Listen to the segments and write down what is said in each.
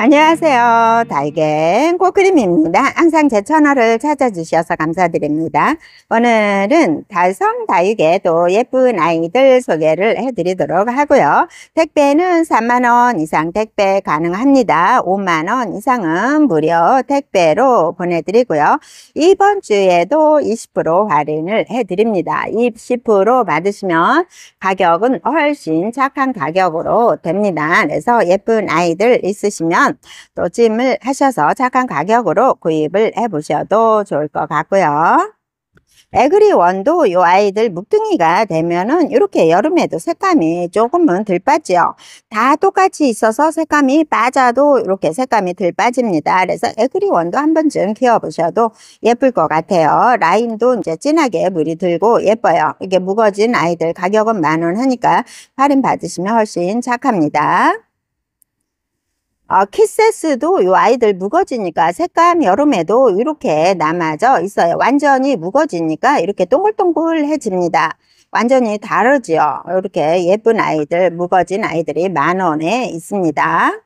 안녕하세요 달걀 꼬그림입니다 항상 제 채널을 찾아주셔서 감사드립니다 오늘은 달성 다육의 도 예쁜 아이들 소개를 해드리도록 하고요 택배는 3만원 이상 택배 가능합니다 5만원 이상은 무료 택배로 보내드리고요 이번 주에도 20% 할인을 해드립니다 20% 받으시면 가격은 훨씬 착한 가격으로 됩니다 그래서 예쁜 아이들 있으시면 있으면 또 찜을 하셔서 착한 가격으로 구입을 해보셔도 좋을 것 같고요. 에그리 원도 이 아이들 묵둥이가 되면은 이렇게 여름에도 색감이 조금은 덜 빠지요. 다 똑같이 있어서 색감이 빠져도 이렇게 색감이 덜 빠집니다. 그래서 에그리 원도 한 번쯤 키워보셔도 예쁠 것 같아요. 라인도 이제 진하게 물이 들고 예뻐요. 이게 무거진 아이들 가격은 만 원 하니까 할인 받으시면 훨씬 착합니다. 어, 키세스도 이 아이들 무거지니까 색감 여름에도 이렇게 남아져 있어요. 완전히 무거지니까 이렇게 동글동글해집니다. 완전히 다르지요. 이렇게 예쁜 아이들, 무거진 아이들이 만원에 있습니다.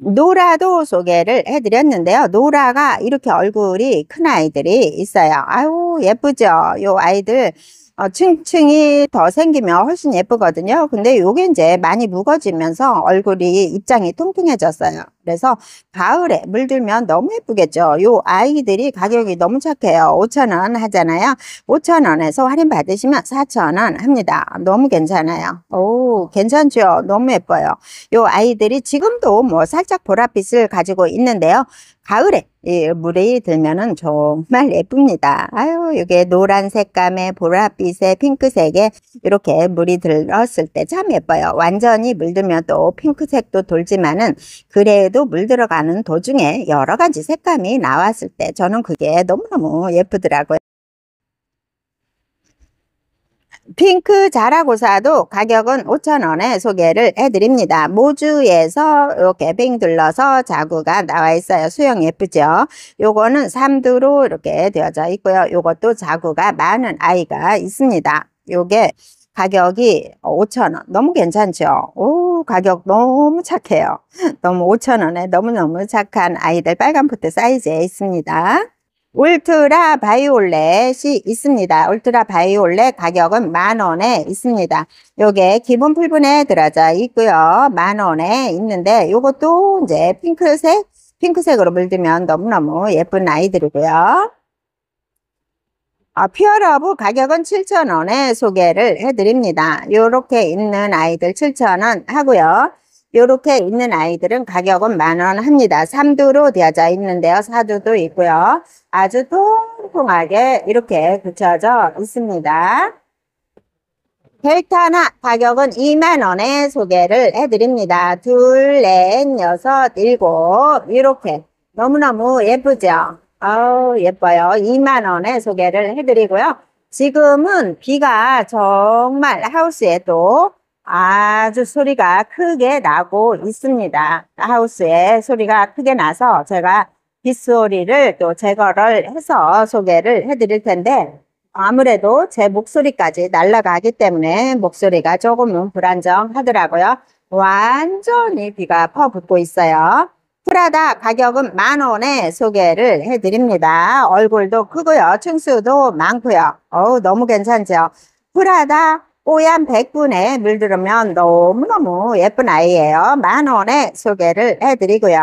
노라도 소개를 해드렸는데요. 노라가 이렇게 얼굴이 큰 아이들이 있어요. 아유 예쁘죠? 이 아이들 어, 층층이 더 생기면 훨씬 예쁘거든요. 근데 요게 이제 많이 무거지면서 얼굴이 입장이 통통해졌어요. 그래서 가을에 물들면 너무 예쁘겠죠. 요 아이들이 가격이 너무 착해요. 5천원 하잖아요. 5천원에서 할인 받으시면 4천원 합니다. 너무 괜찮아요. 오 괜찮죠. 너무 예뻐요. 요 아이들이 지금도 뭐 살짝 보랏빛을 가지고 있는데요. 가을에 이 물이 들면은 정말 예쁩니다. 아유, 이게 노란 색감에 보랏빛에 핑크색에 이렇게 물이 들었을 때 참 예뻐요. 완전히 물들면 또 핑크색도 돌지만은 그래도 물에도 물들어가는 도중에 여러 가지 색감이 나왔을 때 저는 그게 너무너무 예쁘더라고요. 핑크 자라고사도 가격은 5,000원에 소개를 해드립니다. 모주에서 이렇게 뱅 둘러서 자구가 나와 있어요. 수영 예쁘죠? 요거는 삼두로 이렇게 되어져 있고요. 요것도 자구가 많은 아이가 있습니다. 요게 가격이 5천원 어, 너무 괜찮죠? 오 가격 너무 착해요. 너무 5천원에 너무너무 착한 아이들 빨간 포트 사이즈에 있습니다. 울트라 바이올렛이 있습니다. 울트라 바이올렛 가격은 만원에 있습니다. 요게 기본 풀분에 들어져 있고요. 만원에 있는데 요것도 이제 핑크색, 핑크색으로 물들면 너무너무 예쁜 아이들이고요. 어, 아, 퓨어러브 가격은 7,000원에 소개를 해드립니다. 요렇게 있는 아이들 7,000원 하고요. 요렇게 있는 아이들은 가격은 만원 합니다. 3두로 되어져 있는데요. 4두도 있고요. 아주 통통하게 이렇게 붙여져 있습니다. 델타나 가격은 2만원에 소개를 해드립니다. 둘, 넷, 여섯, 일곱 이렇게 너무너무 예쁘죠? 아우 예뻐요. 2만 원에 소개를 해드리고요. 지금은 비가 정말 하우스에도 아주 소리가 크게 나고 있습니다. 하우스에 소리가 크게 나서 제가 빗소리를 또 제거를 해서 소개를 해드릴 텐데 아무래도 제 목소리까지 날아가기 때문에 목소리가 조금은 불안정하더라고요. 완전히 비가 퍼붓고 있어요. 프라다 가격은 만원에 소개를 해드립니다. 얼굴도 크고요. 층수도 많고요. 어우 너무 괜찮죠? 프라다 뽀얀 백분에 물들으면 너무너무 예쁜 아이예요. 만원에 소개를 해드리고요.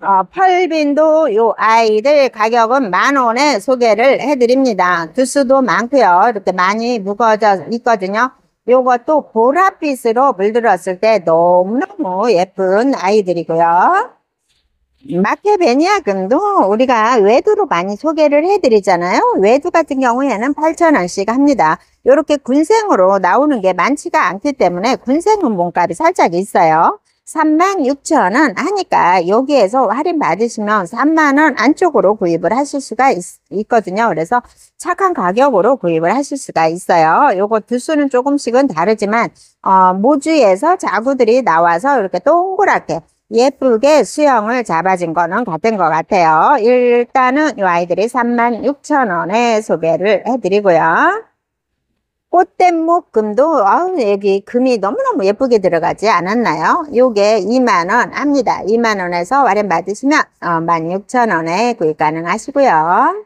어, 펄빈도 요 아이들 가격은 만원에 소개를 해드립니다. 두수도 많고요. 이렇게 많이 묵어져 있거든요. 요것도 보랏빛으로 물들었을 때 너무너무 예쁜 아이들이고요. 마케베니아 금도 우리가 외두로 많이 소개를 해드리잖아요. 외두 같은 경우에는 8,000원씩 합니다. 이렇게 군생으로 나오는 게 많지가 않기 때문에 군생은 몸값이 살짝 있어요. 36,000원 하니까 여기에서 할인 받으시면 3만원 안쪽으로 구입을 하실 수가 있, 거든요 그래서 착한 가격으로 구입을 하실 수가 있어요. 요거 두수는 조금씩은 다르지만 어, 모주에서 자구들이 나와서 이렇게 동그랗게 예쁘게 수영을 잡아준 거는 같은 것 같아요. 일단은 이 아이들이 36,000원에 소개를 해드리고요. 꽃대목금도 아우 여기 금이 너무너무 예쁘게 들어가지 않았나요? 요게 2만원 합니다. 2만원에서 마련 받으시면 16,000원에 어, 구입 가능하시고요.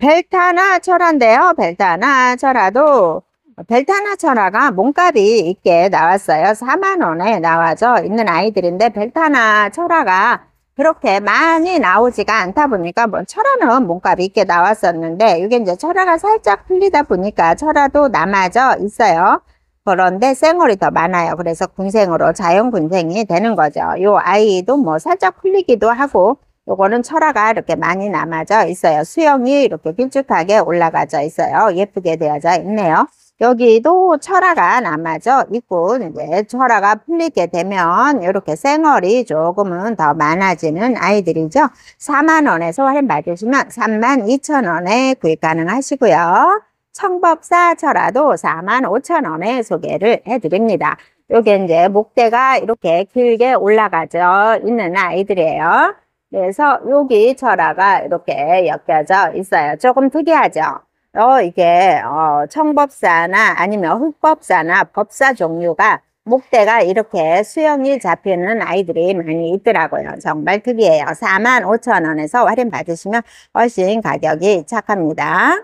벨타나 철화인데요. 벨타나 철화도 벨타나 철화가 몸값이 있게 나왔어요. 4만원에 나와져 있는 아이들인데 벨타나 철화가 그렇게 많이 나오지가 않다 보니까 뭐 철화는 몸값이 있게 나왔었는데 이게 이제 철화가 살짝 풀리다 보니까 철화도 남아져 있어요. 그런데 생얼이 더 많아요. 그래서 군생으로 자연 군생이 되는 거죠. 요 아이도 뭐 살짝 풀리기도 하고 요거는 철화가 이렇게 많이 남아져 있어요. 수영이 이렇게 길쭉하게 올라가져 있어요. 예쁘게 되어져 있네요. 여기도 철화가 남아져 있고 이제 철화가 풀리게 되면 이렇게 생얼이 조금은 더 많아지는 아이들이죠. 4만원에서 할인받으시면 3만 2천원에 구입 가능하시고요. 청법사 철화도 4만 5천원에 소개를 해드립니다. 요게 이제 목대가 이렇게 길게 올라가져 있는 아이들이에요. 그래서 여기 철화가 이렇게 엮여져 있어요. 조금 특이하죠? 어, 이게 어, 청법사나 아니면 흑법사나 법사 종류가 목대가 이렇게 수영이 잡히는 아이들이 많이 있더라고요. 정말 특이해요. 4 5 0 0원에서 할인 받으시면 훨씬 가격이 착합니다.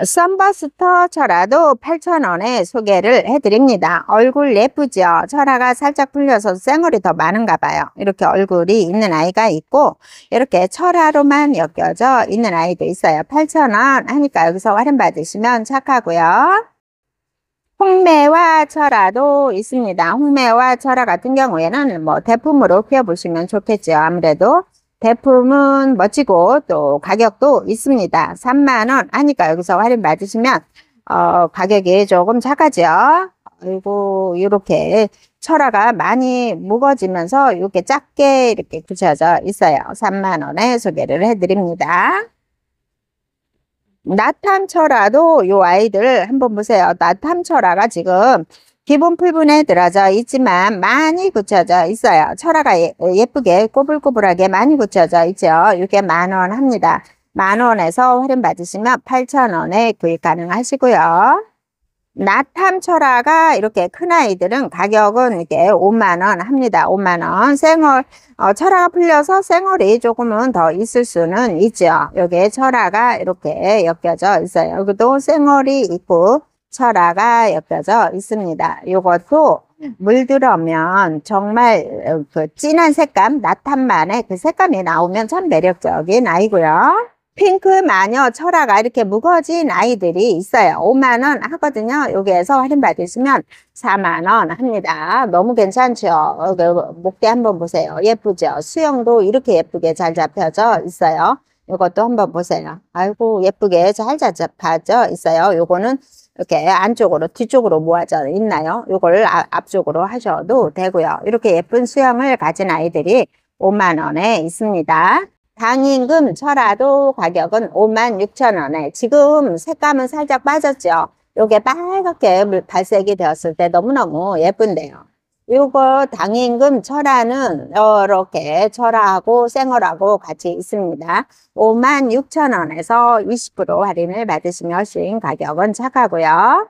썬버스터 철화도 8,000원에 소개를 해드립니다. 얼굴 예쁘죠? 철화가 살짝 풀려서 쌩얼이 더 많은가 봐요. 이렇게 얼굴이 있는 아이가 있고 이렇게 철화로만 엮여져 있는 아이도 있어요. 8,000원 하니까 여기서 할인 받으시면 착하고요. 홍매와 철화도 있습니다. 홍매와 철화 같은 경우에는 뭐 대품으로 키워보시면 좋겠죠. 아무래도 대품은 멋지고 또 가격도 있습니다. 3만원 하니까 여기서 할인 받으시면 어, 가격이 조금 작아져. 그리고 이렇게 철화가 많이 무거지면서 이렇게 작게 이렇게 굳혀져 있어요. 3만원에 소개를 해드립니다. 나탐철화도 요 아이들 한번 보세요. 나탐철화가 지금 기본 풀분에 들어져 있지만 많이 굳혀져 있어요. 철화가 예, 예쁘게 꼬불꼬불하게 많이 굳혀져 있죠. 이게 만 원 합니다. 만 원에서 할인 받으시면 8천 원에 구입 가능하시고요. 나탐 철화가 이렇게 큰 아이들은 가격은 이게 5만 원 합니다. 5만 원 생얼 어, 철화가 풀려서 생얼이 조금은 더 있을 수는 있죠. 여기에 철화가 이렇게 엮여져 있어요. 여기도 생얼이 있고 철화가 엮여져 있습니다. 이것도 물들어면 정말 어, 그 진한 색감, 나탄만의 그 색감이 나오면 참 매력적인 아이고요. 핑크 마녀 철화가 이렇게 무거진 아이들이 있어요. 5만원 하거든요. 여기에서 할인받으시면 4만원 합니다. 너무 괜찮죠? 어, 그 목대 한번 보세요. 예쁘죠? 수영도 이렇게 예쁘게 잘 잡혀져 있어요. 이것도 한번 보세요. 아이고 예쁘게 잘 잡혀져 있어요. 요거는 이렇게 안쪽으로 뒤쪽으로 모아져 뭐 있나요? 이걸 아, 앞쪽으로 하셔도 되고요. 이렇게 예쁜 수영을 가진 아이들이 5만 원에 있습니다. 당임금철라도 가격은 5만 6천 원에 지금 색감은 살짝 빠졌죠. 요게 빨갛게 발색이 되었을 때 너무너무 예쁜데요. 요거 당임금 철화는 이렇게 철화하고 생얼하고 같이 있습니다. 5만 6천 원에서 20% 할인을 받으시면 수인 가격은 착하고요.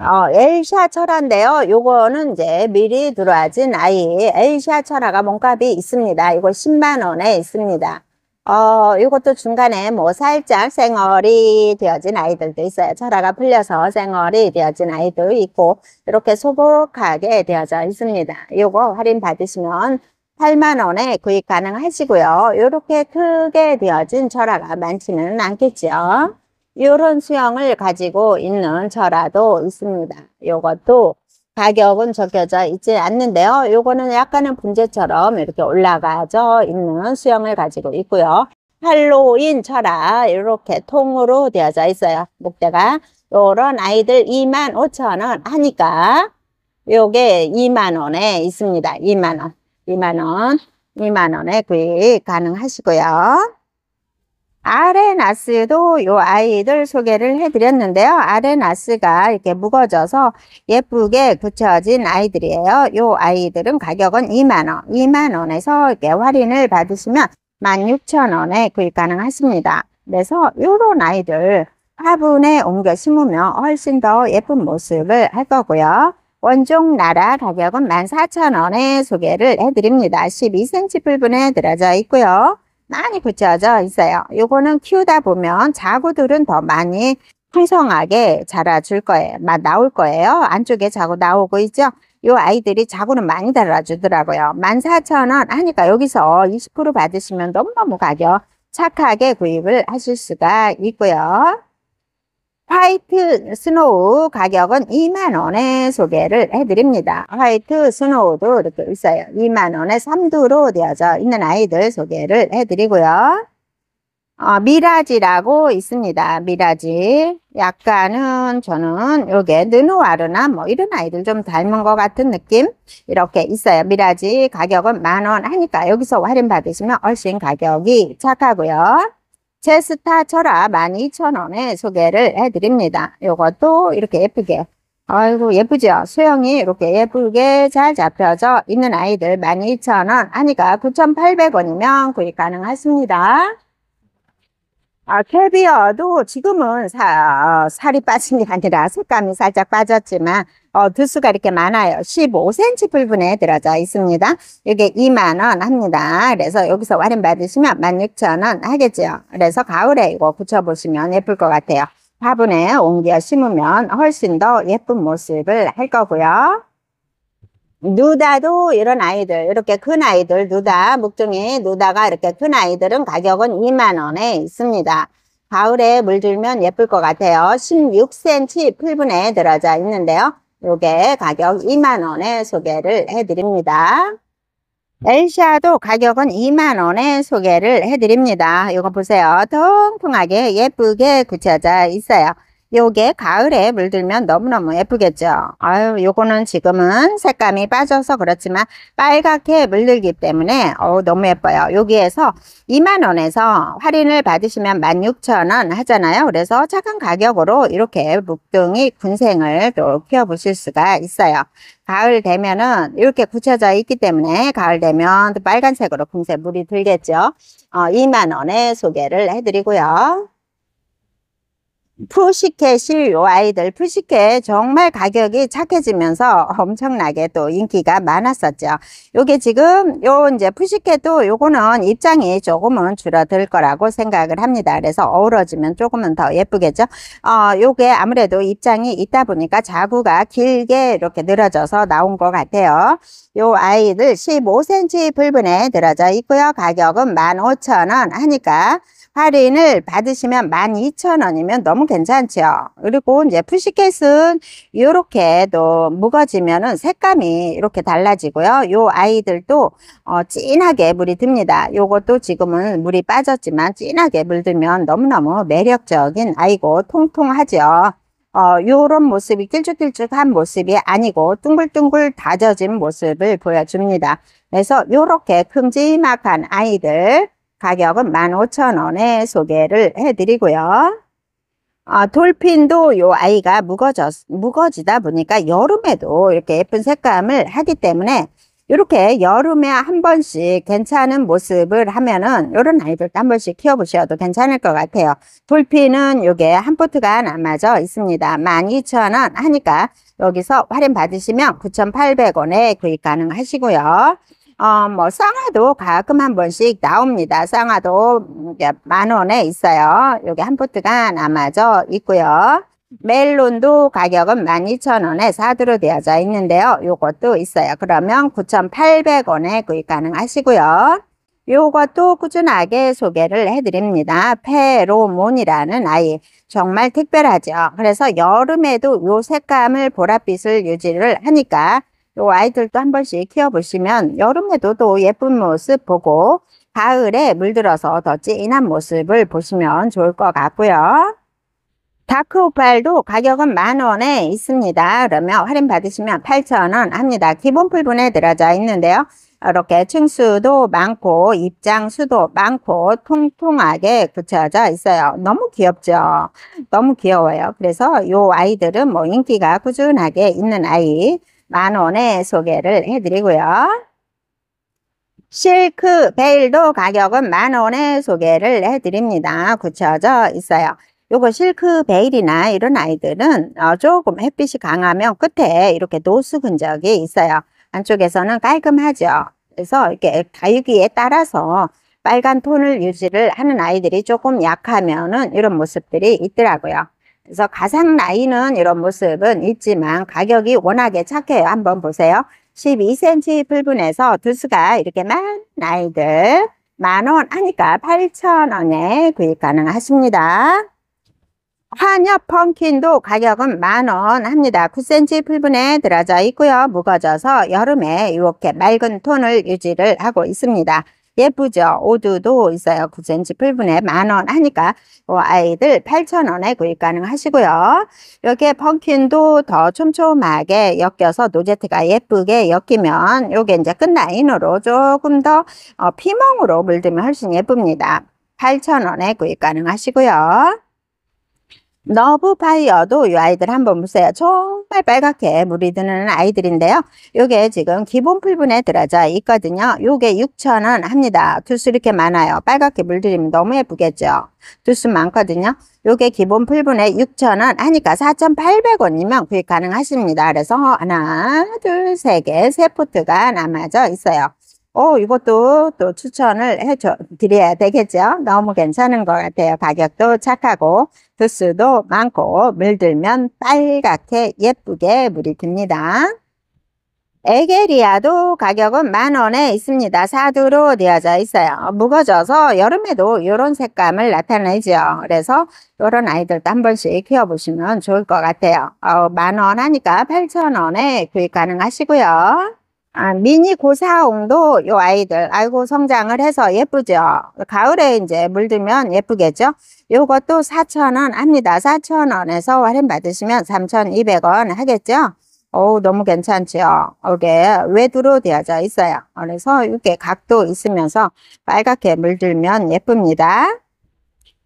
어, 엘샤 철화인데요. 요거는 이제 미리 들어와진 아이 엘샤 철화가 몸값이 있습니다. 이거 10만 원에 있습니다. 어, 이것도 중간에 뭐 살짝 생얼이 되어진 아이들도 있어요. 철화가 풀려서 생얼이 되어진 아이도 있고 이렇게 소복하게 되어져 있습니다. 이거 할인 받으시면 8만원에 구입 가능하시고요. 이렇게 크게 되어진 철화가 많지는 않겠죠. 이런 수형을 가지고 있는 철화도 있습니다. 이것도 가격은 적혀져 있지 않는데요. 요거는 약간은 분재처럼 이렇게 올라가져 있는 수영을 가지고 있고요. 할로윈 철화 이렇게 통으로 되어져 있어요. 목대가 요런 아이들 25,000원 하니까 요게 2만원에 있습니다. 2만원, 2만원, 2만원에 구입 가능하시고요. 아레나스도 요 아이들 소개를 해드렸는데요. 아레나스가 이렇게 무거져서 예쁘게 붙여진 아이들이에요. 요 아이들은 가격은 2만원, 2만원에서 이렇게 할인을 받으시면 16,000원에 구입 가능하십니다. 그래서 요런 아이들 화분에 옮겨 심으면 훨씬 더 예쁜 모습을 할 거고요. 원종 나라 가격은 14,000원에 소개를 해드립니다. 12cm 풀분에 들어져 있고요. 많이 붙여져 있어요. 요거는 키우다 보면 자구들은 더 많이 풍성하게 자라줄 거예요. 막 나올 거예요. 안쪽에 자구 나오고 있죠. 요 아이들이 자구는 많이 달아주더라고요. 14,000원 하니까 여기서 20% 받으시면 너무너무 가격 착하게 구입을 하실 수가 있고요. 화이트 스노우 가격은 2만원에 소개를 해드립니다. 화이트 스노우도 이렇게 있어요. 2만원에 3두로 되어져 있는 아이들 소개를 해드리고요. 어, 미라지라고 있습니다. 미라지. 약간은 저는 요게 느누아르나 뭐 이런 아이들 좀 닮은 것 같은 느낌 이렇게 있어요. 미라지 가격은 만원 하니까 여기서 할인 받으시면 훨씬 가격이 착하고요. 제스타 철합 12,000원에 소개를 해드립니다. 이것도 이렇게 예쁘게 아이고 예쁘죠? 수영이 이렇게 예쁘게 잘 잡혀져 있는 아이들 12,000원 하니까 9,800원이면 구입 가능하십니다. 아, 캐비어도 지금은 사, 어, 살이 빠진 게 아니라 색감이 살짝 빠졌지만 어, 두수가 이렇게 많아요. 15cm 불분에 들어져 있습니다. 이게 2만원 합니다. 그래서 여기서 할인받으시면 16,000원 하겠죠. 그래서 가을에 이거 붙여보시면 예쁠 것 같아요. 화분에 옮겨 심으면 훨씬 더 예쁜 모습을 할 거고요. 누다도 이런 아이들 이렇게 큰 아이들 누다 목종이 누다가 이렇게 큰 아이들은 가격은 2만원에 있습니다 가을에 물들면 예쁠 것 같아요 16cm 풀분에 들어져 있는데요 요게 가격 2만원에 소개를 해드립니다 엘샤도 가격은 2만원에 소개를 해드립니다 이거 보세요 통통하게 예쁘게 굳혀져 있어요 요게 가을에 물들면 너무너무 예쁘겠죠. 아유, 요거는 지금은 색감이 빠져서 그렇지만 빨갛게 물들기 때문에 어우, 너무 예뻐요. 여기에서 2만원에서 할인을 받으시면 16,000원 하잖아요. 그래서 착한 가격으로 이렇게 묵등이 군생을 또 키워보실 수가 있어요. 가을 되면은 이렇게 굳혀져 있기 때문에 가을 되면 빨간색으로 금세 물이 들겠죠. 어, 2만원에 소개를 해드리고요. 푸시켓실요 아이들 푸시켓 정말 가격이 착해지면서 엄청나게 또 인기가 많았었죠. 요게 지금 요 이제 푸시켓도 요거는 입장이 조금은 줄어들 거라고 생각을 합니다. 그래서 어우러지면 조금은 더 예쁘겠죠. 어 요게 아무래도 입장이 있다 보니까 자구가 길게 이렇게 늘어져서 나온 것 같아요. 요 아이들 15cm 불분에 늘어져 있고요. 가격은 15,000원 하니까 할인을 받으시면 12,000원이면 너무 괜찮죠. 그리고 이제 푸시캣은 이렇게 또묵어지면은 색감이 이렇게 달라지고요. 요 아이들도 어, 진하게 물이 듭니다. 요것도 지금은 물이 빠졌지만 진하게 물들면 너무너무 매력적인 아이고 통통하죠. 어, 요런 모습이 길쭉길쭉한 모습이 아니고 둥글둥글 다져진 모습을 보여줍니다. 그래서 요렇게 큼지막한 아이들 가격은 15,000원에 소개를 해드리고요. 아, 돌핀도 요 아이가 무거졌 무거지다 보니까 여름에도 이렇게 예쁜 색감을 하기 때문에 이렇게 여름에 한 번씩 괜찮은 모습을 하면은 이런 아이들도 한 번씩 키워보셔도 괜찮을 것 같아요. 돌핀은 요게 한 포트가 남아져 있습니다. 12,000원 하니까 여기서 할인 받으시면 9,800원에 구입 가능하시고요. 어, 뭐 쌍화도 가끔 한 번씩 나옵니다. 쌍화도 만 원에 있어요. 여기 한 포트가 남아져 있고요. 멜론도 가격은 12,000원에 사두로 되어져 있는데요. 요것도 있어요. 그러면 9,800원에 구입 가능하시고요. 요것도 꾸준하게 소개를 해드립니다. 페로몬이라는 아이 정말 특별하죠. 그래서 여름에도 요 색감을 보랏빛을 유지를 하니까 요 아이들도 한 번씩 키워보시면 여름에도 또 예쁜 모습 보고 가을에 물들어서 더 진한 모습을 보시면 좋을 것 같고요. 다크 오팔도 가격은 만원에 있습니다. 그러면 할인 받으시면 8천원 합니다. 기본 풀분에 들어져 있는데요. 이렇게 층수도 많고 입장수도 많고 통통하게 굳혀져 있어요. 너무 귀엽죠? 너무 귀여워요. 그래서 요 아이들은 뭐 인기가 꾸준하게 있는 아이 만 원에 소개를 해드리고요. 실크 베일도 가격은 만 원에 소개를 해드립니다. 굳혀져 있어요. 요거 실크 베일이나 이런 아이들은 어, 조금 햇빛이 강하면 끝에 이렇게 노수 근적이 있어요. 안쪽에서는 깔끔하죠. 그래서 이렇게 다육이에 따라서 빨간 톤을 유지를 하는 아이들이 조금 약하면은 이런 모습들이 있더라고요. 그래서 가상 라인은 이런 모습은 있지만 가격이 워낙에 착해요. 한번 보세요. 12cm 풀분에서 두수가 이렇게 만 아이들 만 원 하니까 8,000원에 구입 가능하십니다. 환엽 펌킨도 가격은 만 원 합니다. 9cm 풀분에 들어져 있고요. 묵어져서 여름에 이렇게 맑은 톤을 유지를 하고 있습니다. 예쁘죠. 오두도 있어요. 9cm 풀분에 만원 하니까 아이들 8,000원에 구입 가능하시고요. 이렇게 펌킨도 더 촘촘하게 엮여서 노제트가 예쁘게 엮이면 요게 이제 끝라인으로 조금 더 어, 피멍으로 물들면 훨씬 예쁩니다. 8,000원에 구입 가능하시고요. 너브 파이어도 이 아이들 한번 보세요. 정말 빨갛게 물이 드는 아이들인데요. 요게 지금 기본 풀분에 들어져 있거든요. 요게 6,000원 합니다. 두수 이렇게 많아요. 빨갛게 물들이면 너무 예쁘겠죠. 두수 많거든요. 요게 기본 풀분에 6,000원 하니까 4,800원이면 구입 가능하십니다. 그래서 하나, 둘, 세 개, 세 포트가 남아져 있어요. 어, 이것도 또 추천을 해 드려야 되겠죠. 너무 괜찮은 것 같아요. 가격도 착하고 도수도 많고 물들면 빨갛게 예쁘게 물이 듭니다. 에게리아도 가격은 만원에 있습니다. 사두로 되어져 있어요. 묵어져서 여름에도 이런 색감을 나타내죠. 그래서 이런 아이들도 한 번씩 키워보시면 좋을 것 같아요. 어, 만원 하니까 8천원에 구입 가능하시고요. 아, 미니 고사홍도 요 아이들 알고 성장을 해서 예쁘죠. 가을에 이제 물들면 예쁘겠죠. 요것도 4,000원 합니다. 4,000원에서 할인 받으시면 3,200원 하겠죠. 어 너무 괜찮죠 이게 외두로 되어져 있어요. 그래서 이렇게 각도 있으면서 빨갛게 물들면 예쁩니다.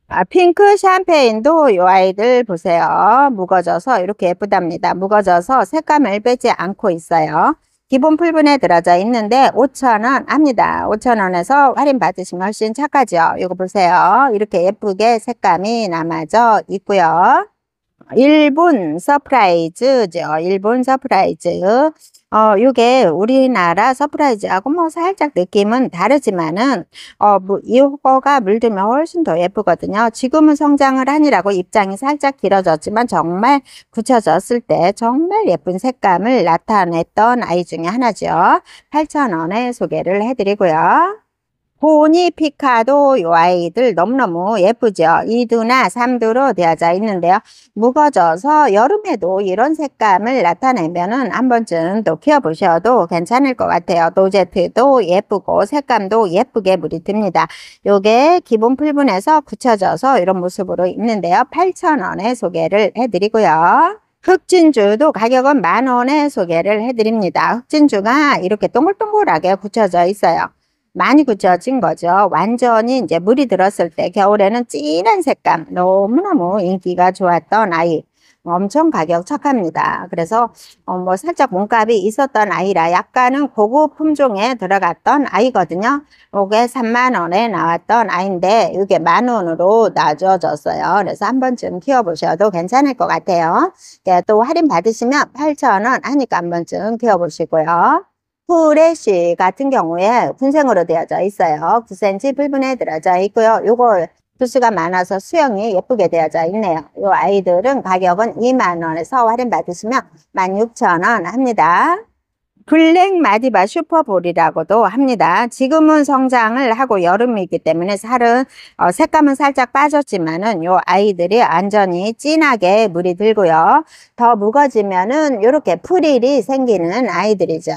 아, 핑크 샴페인도 요 아이들 보세요. 묵어져서 이렇게 예쁘답니다. 묵어져서 색감을 빼지 않고 있어요. 기본 풀분에 들어져 있는데 5,000원 합니다. 5,000원에서 할인 받으시면 훨씬 착하죠. 이거 보세요. 이렇게 예쁘게 색감이 남아져 있고요. 일본 서프라이즈죠. 어, 일본 서프라이즈. 어, 요게 우리나라 서프라이즈하고 뭐 살짝 느낌은 다르지만은, 어, 뭐, 이거가 물들면 훨씬 더 예쁘거든요. 지금은 성장을 하니라고 입장이 살짝 길어졌지만 정말 굳혀졌을 때 정말 예쁜 색감을 나타냈던 아이 중에 하나죠. 8,000원에 소개를 해드리고요. 보니 피카도 요 아이들 너무너무 예쁘죠. 2두나 3두로 되어져 있는데요. 묵어져서 여름에도 이런 색감을 나타내면은 한 번쯤 또 키워보셔도 괜찮을 것 같아요. 노제트도 예쁘고 색감도 예쁘게 물이 듭니다. 요게 기본 풀분에서 굳혀져서 이런 모습으로 있는데요. 8,000원에 소개를 해드리고요. 흑진주도 가격은 만원에 소개를 해드립니다. 흑진주가 이렇게 동글동글하게 굳혀져 있어요. 많이 굳혀진 거죠. 완전히 이제 물이 들었을 때 겨울에는 진한 색감 너무너무 인기가 좋았던 아이 엄청 가격 착합니다. 그래서 어뭐 살짝 몸값이 있었던 아이라 약간은 고급 품종에 들어갔던 아이거든요. 이게 3만 원에 나왔던 아이인데 이게 만 원으로 낮아졌어요. 그래서 한 번쯤 키워보셔도 괜찮을 것 같아요. 예, 또 할인 받으시면 8천 원 하니까 한 번쯤 키워보시고요. 프레쉬 같은 경우에 훈생으로 되어져 있어요. 9cm 불분해 들어져 있고요. 이걸 두수가 많아서 수영이 예쁘게 되어져 있네요. 이 아이들은 가격은 2만원에서 할인받으시면 16,000원 합니다. 블랙 마디바 슈퍼볼이라고도 합니다. 지금은 성장을 하고 여름이기 때문에 살은 어, 색감은 살짝 빠졌지만은 이 아이들이 완전히 진하게 물이 들고요. 더 무거지면은 이렇게 프릴이 생기는 아이들이죠.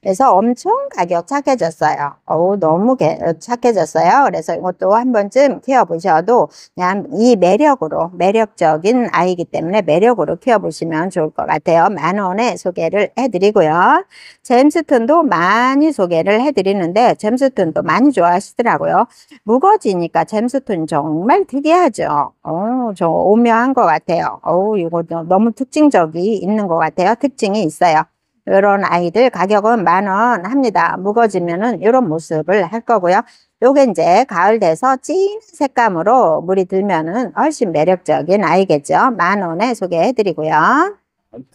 그래서 엄청 가격 착해졌어요. 어우 너무 개, 어, 착해졌어요. 그래서 이것도 한 번쯤 키워보셔도 그냥 이 매력으로 매력적인 아이기 때문에 매력으로 키워보시면 좋을 것 같아요. 만 원에 소개를 해드리고요. 잼스톤도 많이 소개를 해드리는데 잼스톤도 많이 좋아하시더라고요. 무거지니까 잼스톤 정말 특이하죠. 어, 저 오묘한 것 같아요. 어우 이거 너무 특징적이 있는 것 같아요. 특징이 있어요. 이런 아이들 가격은 만 원 합니다. 무거지면은 이런 모습을 할 거고요. 요게 이제 가을 돼서 찐 색감으로 물이 들면은 훨씬 매력적인 아이겠죠. 만 원에 소개해 드리고요.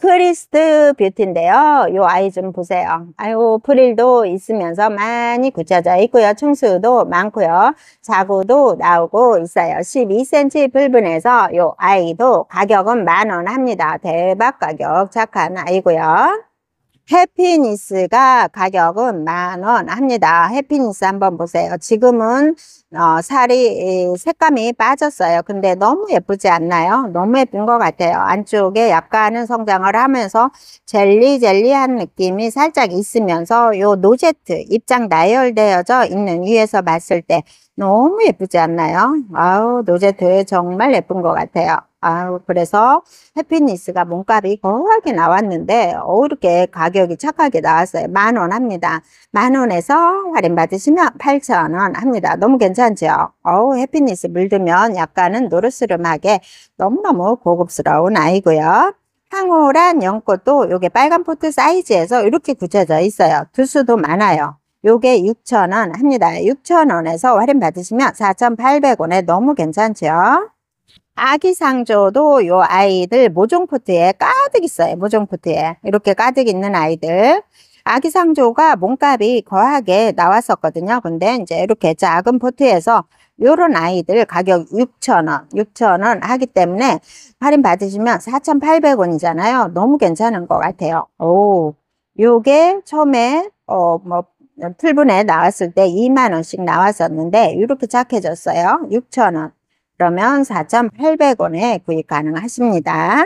크리스트 뷰티인데요. 요 아이 좀 보세요. 아유, 프릴도 있으면서 많이 굳혀져 있고요. 충수도 많고요. 자구도 나오고 있어요. 12cm 불분에서 요 아이도 가격은 만 원 합니다. 대박 가격 착한 아이고요. 해피니스가 가격은 만 원 합니다. 해피니스 한번 보세요. 지금은 어, 살이 색감이 빠졌어요. 근데 너무 예쁘지 않나요? 너무 예쁜 것 같아요. 안쪽에 약간은 성장을 하면서 젤리젤리한 느낌이 살짝 있으면서 요 노제트 입장 나열되어져 있는 위에서 봤을 때 너무 예쁘지 않나요? 아우 노제트 정말 예쁜 것 같아요. 아우 그래서 해피니스가 몸값이 거하게 나왔는데 어 이렇게 가격이 착하게 나왔어요. 만 원 합니다. 만 원에서 할인 받으시면 팔천원 합니다. 너무 괜찮죠? 어우 해피니스 물들면 약간은 노르스름하게 너무너무 고급스러운 아이고요. 황홀한 연꽃도 이게 빨간 포트 사이즈에서 이렇게 굳혀져 있어요. 두수도 많아요. 요게 6,000원 합니다. 6,000원에서 할인 받으시면 4,800원에 너무 괜찮죠? 아기 상조도 요 아이들 모종 포트에 가득 있어요. 모종 포트에. 이렇게 가득 있는 아이들. 아기 상조가 몸값이 거하게 나왔었거든요. 근데 이제 이렇게 작은 포트에서 요런 아이들 가격 6천원6천원 하기 때문에 할인 받으시면 4,800원이잖아요. 너무 괜찮은 것 같아요. 오, 요게 처음에 어뭐 풀분에 나왔을 때 2만원씩 나왔었는데 이렇게 작해졌어요. 6천원 그러면 4,800원에 구입 가능하십니다.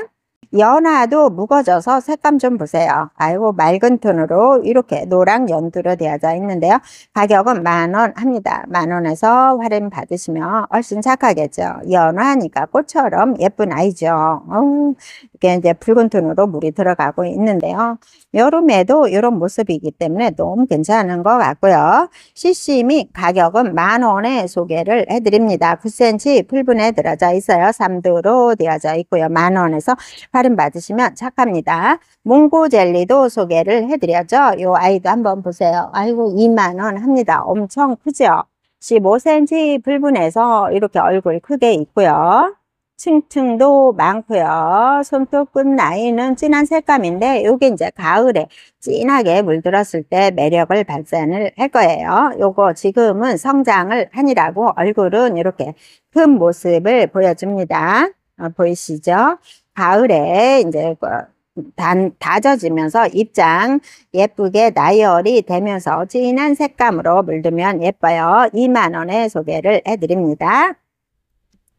연화도 묵어져서 색감 좀 보세요. 아이고 맑은 톤으로 이렇게 노랑 연두로 되어져 있는데요. 가격은 만원 합니다. 만원에서 할인 받으시면 훨씬 착하겠죠. 연화니까 꽃처럼 예쁜 아이죠. 어, 이게 이제 붉은 톤으로 물이 들어가고 있는데요. 여름에도 이런 모습이기 때문에 너무 괜찮은 것 같고요. CC 및 가격은 만 원에 소개를 해드립니다. 9cm 풀분에 들어져 있어요. 3도로 되어져 있고요. 만 원에서 할인 받으시면 착합니다. 몽고 젤리도 소개를 해드렸죠. 이 아이도 한번 보세요. 아이고 2만 원 합니다. 엄청 크죠? 15cm 풀분에서 이렇게 얼굴 크게 있고요. 층층도 많고요. 손톱 끝 라인은 진한 색감인데 이게 이제 가을에 진하게 물들었을 때 매력을 발산을 할 거예요. 요거 지금은 성장을 하니라고 얼굴은 이렇게 큰 모습을 보여줍니다. 어, 보이시죠? 가을에 이제 어, 단, 다져지면서 입장 예쁘게 나열이 되면서 진한 색감으로 물들면 예뻐요. 2만원에 소개를 해드립니다.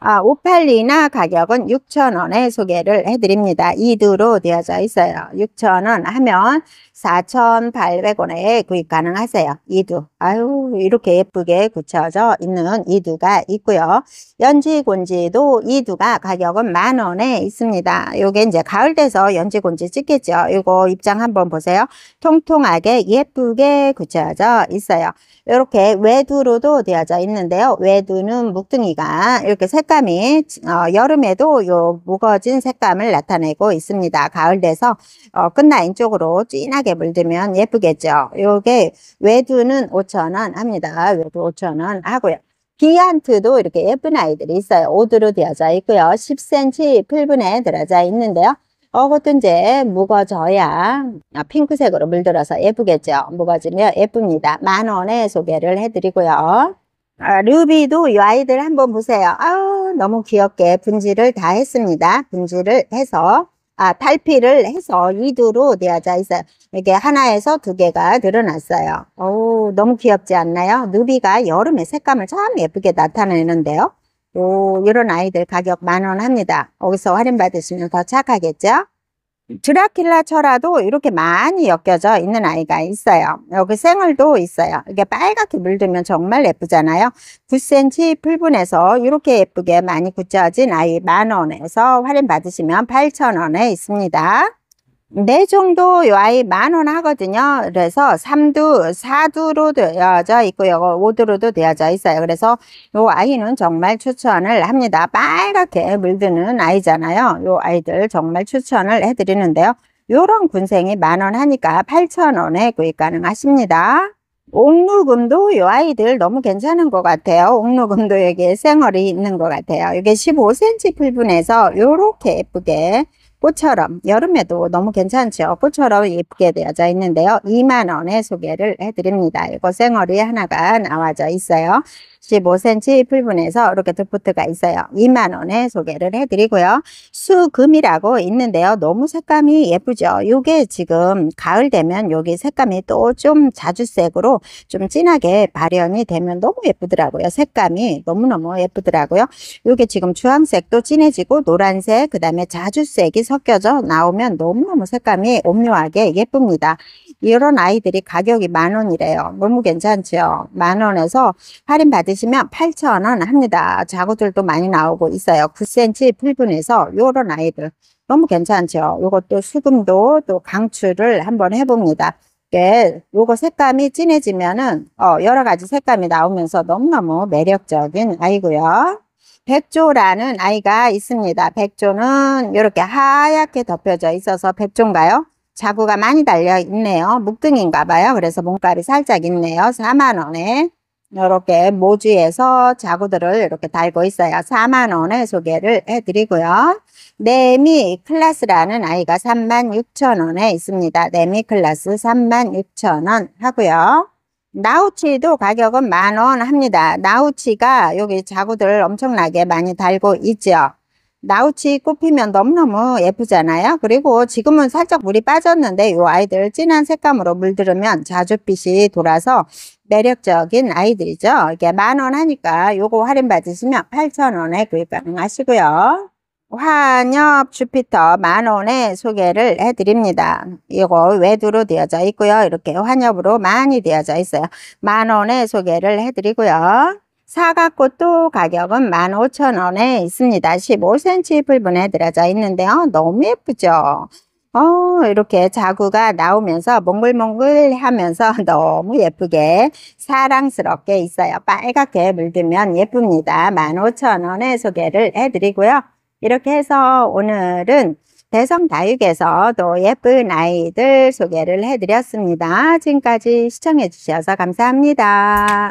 아, 오8리나 가격은 6,000원에 소개를 해드립니다. 이두로 되어져 있어요. 6,000원 하면 4,800원에 구입 가능하세요. 이두. 아유, 이렇게 예쁘게 굳혀져 있는 이두가 있고요. 연지 곤지도 이두가 가격은 만 원에 있습니다. 요게 이제 가을 돼서 연지 곤지 찍겠죠. 이거 입장 한번 보세요. 통통하게 예쁘게 굳혀져 있어요. 이렇게 외두로도 되어져 있는데요. 외두는 묵둥이가 이렇게 색감이 어, 여름에도 요 무거진 색감을 나타내고 있습니다. 가을 돼서 어, 끝나인 쪽으로 진하게 연하게 물들면 예쁘겠죠. 요게 외두는 5천원 합니다. 외두 5천원 하고요. 비안트도 이렇게 예쁜 아이들이 있어요. 오드로 되어져 있고요. 10cm 풀분에 들어져 있는데요. 어것도 이제 묵어져야 아, 핑크색으로 물들어서 예쁘겠죠. 묵어지면 예쁩니다. 만 원에 소개를 해드리고요. 아, 루비도 이 아이들 한번 보세요. 아우 너무 귀엽게 분지를다 했습니다. 분질를 해서 아, 탈피를 해서 2두로 되어져 있어요. 이게 하나에서 두 개가 늘어났어요. 오, 너무 귀엽지 않나요? 누비가 여름에 색감을 참 예쁘게 나타내는데요. 오, 이런 아이들 가격 만 원 합니다. 여기서 할인받으시면 더 착하겠죠? 드라킬라처라도 이렇게 많이 엮여져 있는 아이가 있어요. 여기 생얼도 있어요. 이게 빨갛게 물들면 정말 예쁘잖아요. 9cm 풀분에서 이렇게 예쁘게 많이 굳혀진 아이 만원에서 할인받으시면 8천원에 있습니다. 네 정도 요 아이 만 원 하거든요. 그래서 삼두사두로 되어져 있고 요거 5두로도 되어져 있어요. 그래서 요 아이는 정말 추천을 합니다. 빨갛게 물드는 아이잖아요. 요 아이들 정말 추천을 해드리는데요. 요런 군생이 만 원 하니까 8천원에 구입 가능하십니다. 옥루금도 요 아이들 너무 괜찮은 것 같아요. 옥루금도 여기에 생얼이 있는 것 같아요. 이게 15cm 풀분에서 요렇게 예쁘게 꽃처럼 여름에도 너무 괜찮죠. 꽃처럼 예쁘게 되어져 있는데요. 2만원에 소개를 해드립니다. 이거 생얼이 하나가 나와져 있어요. 15cm 풀분에서 뭐 이렇게 드프트가 있어요. 2만원에 소개를 해드리고요. 수금이라고 있는데요. 너무 색감이 예쁘죠. 이게 지금 가을 되면 여기 색감이 또 좀 자주색으로 좀 진하게 발현이 되면 너무 예쁘더라고요. 색감이 너무너무 예쁘더라고요. 이게 지금 주황색도 진해지고 노란색 그 다음에 자주색이 섞여져 나오면 너무너무 색감이 오묘하게 예쁩니다. 이런 아이들이 가격이 만원이래요. 너무 괜찮죠? 만원에서 할인 받으 계시면 8,000원 합니다. 자구들도 많이 나오고 있어요. 9cm 필분에서 요런 아이들 너무 괜찮죠. 요것도 수금도 또 강추를 한번 해봅니다. 예, 요거 색감이 진해지면은 어, 여러 가지 색감이 나오면서 너무너무 매력적인 아이고요. 백조라는 아이가 있습니다. 백조는 이렇게 하얗게 덮여져 있어서 백조인가요? 자구가 많이 달려 있네요. 묵등인가 봐요. 그래서 몸값이 살짝 있네요. 4만원에 이렇게 모지에서 자구들을 이렇게 달고 있어요. 4만 원에 소개를 해드리고요. 네미 클라스라는 아이가 3만 6천 원에 있습니다. 네미 클라스 3만 6천 원 하고요. 나우치도 가격은 만원 합니다. 나우치가 여기 자구들 엄청나게 많이 달고 있죠. 나우치 꽃피면 너무너무 예쁘잖아요. 그리고 지금은 살짝 물이 빠졌는데 이 아이들 진한 색감으로 물들으면 자줏빛이 돌아서 매력적인 아이들이죠. 이게 만 원 하니까 요거 할인 받으시면 8천원에 구입 가능하시고요. 환엽 주피터 만원에 소개를 해드립니다. 이거 외두로 되어져 있고요. 이렇게 환엽으로 많이 되어져 있어요. 만원에 소개를 해드리고요. 사각꽃도 가격은 15,000원에 있습니다. 15cm 잎을분에 들어져 있는데요. 너무 예쁘죠? 어, 이렇게 자구가 나오면서 몽글몽글 하면서 너무 예쁘게 사랑스럽게 있어요. 빨갛게 물들면 예쁩니다. 15,000원에 소개를 해드리고요. 이렇게 해서 오늘은 대성다육에서 또 예쁜 아이들 소개를 해드렸습니다. 지금까지 시청해주셔서 감사합니다.